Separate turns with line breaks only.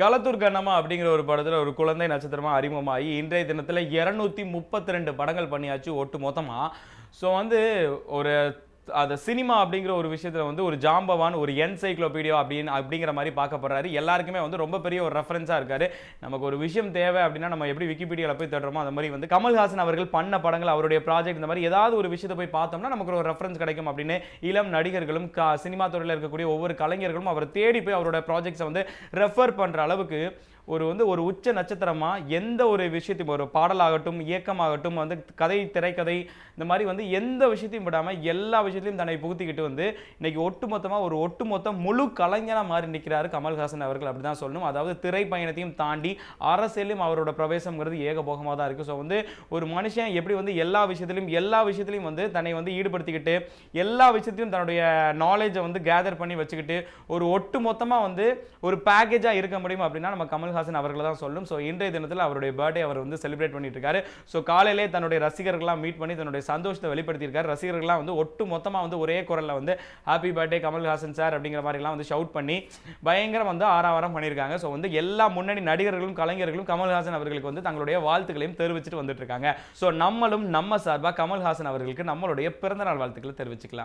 கலத்தூர் கண்ணம்மா அப்படிங்கிற ஒரு படத்தில் ஒரு குழந்தை நட்சத்திரமாக அறிமுகமாகி இன்றைய தினத்தில் இரநூத்தி முப்பத்தி ரெண்டு படங்கள் பண்ணியாச்சு ஒட்டு மொத்தமாக ஸோ வந்து ஒரு அந்த சினிமா அப்படிங்கிற ஒரு விஷயத்தில் வந்து ஒரு ஜாம்பவான் ஒரு என்சைக்ளோபீடியா அப்படின்னு அப்படிங்கிற மாதிரி பார்க்கப்படுறாரு எல்லாருக்குமே வந்து ரொம்ப பெரிய ஒரு ரெஃபரன்ஸாக இருக்கார் நமக்கு ஒரு விஷயம் தேவை அப்படின்னா நம்ம எப்படி விக்கிபீடியாவில் போய் தேடுறோமோ அந்த மாதிரி வந்து கமல்ஹாசன் அவர்கள் பண்ண படங்கள் அவருடைய ப்ராஜெக்ட் இந்த மாதிரி ஏதாவது ஒரு விஷயத்தை போய் பார்த்தோம்னா நமக்கு ஒரு ரெஃபரன்ஸ் கிடைக்கும் அப்படின்னு இளம் நடிகர்களும் சினிமா துறையில் இருக்கக்கூடிய ஒவ்வொரு கலைஞர்களும் அவர் தேடி போய் அவரோட ப்ராஜெக்ட்ஸை வந்து ரெஃபர் பண்ணுற அளவுக்கு ஒரு வந்து ஒரு உச்ச நட்சத்திரமாக எந்த ஒரு விஷயத்தையும் ஒரு பாடலாகட்டும் இயக்கமாகட்டும் வந்து கதை திரைக்கதை இந்த மாதிரி வந்து எந்த விஷயத்தையும் விடாமல் எல்லா விஷயத்தையும் தன்னை புகுத்திக்கிட்டு வந்து இன்றைக்கி ஒட்டுமொத்தமாக ஒரு ஒட்டுமொத்த முழு கலைஞனாக மாறி நிற்கிறார் கமல்ஹாசன் அவர்கள் அப்படி தான் சொல்லணும் அதாவது திரைப்பயணத்தையும் தாண்டி அரசியலும் அவரோட பிரவேசங்கிறது ஏகபோகமாக தான் இருக்குது ஸோ வந்து ஒரு மனுஷன் எப்படி வந்து எல்லா விஷயத்திலையும் எல்லா விஷயத்திலையும் வந்து தன்னை வந்து ஈடுபடுத்திக்கிட்டு எல்லா விஷயத்தையும் தன்னுடைய நாலேஜை வந்து கேதர் பண்ணி வச்சுக்கிட்டு ஒரு ஒட்டு மொத்தமாக வந்து ஒரு பேக்கேஜாக இருக்க முடியும் அப்படின்னா நம்ம கமல் கமல்ஹாசன் அவர்களை தான் சொல்லும் ஸோ இன்றைய தினத்தில் அவருடைய பர்த்டே அவர் வந்து செலிப்ரேட் பண்ணிட்டு இருக்காரு ஸோ காலையிலே தன்னுடைய ரசிகர்கள்லாம் மீட் பண்ணி தன்னுடைய சந்தோஷத்தை வெளிப்படுத்தியிருக்காரு ரசிகர்கள்லாம் வந்து ஒட்டு மொத்தமாக வந்து ஒரே குரலில் வந்து ஹாப்பி பர்த்டே கமல்ஹாசன் சார் அப்படிங்கிற மாதிரிலாம் வந்து ஷவுட் பண்ணி பயங்கரம் வந்து ஆறாவரம் பண்ணியிருக்காங்க ஸோ வந்து எல்லா முன்னணி நடிகர்களும் கலைஞர்களும் கமல்ஹாசன் அவர்களுக்கு வந்து தங்களுடைய வாழ்த்துக்களையும் தெரிவிச்சுட்டு வந்துட்டு இருக்காங்க ஸோ நம்மளும் நம்ம சார்பாக கமல்ஹாசன் அவர்களுக்கு நம்மளுடைய பிறந்தநாள் வாழ்த்துக்களை தெரிவிச்சுக்கலாம்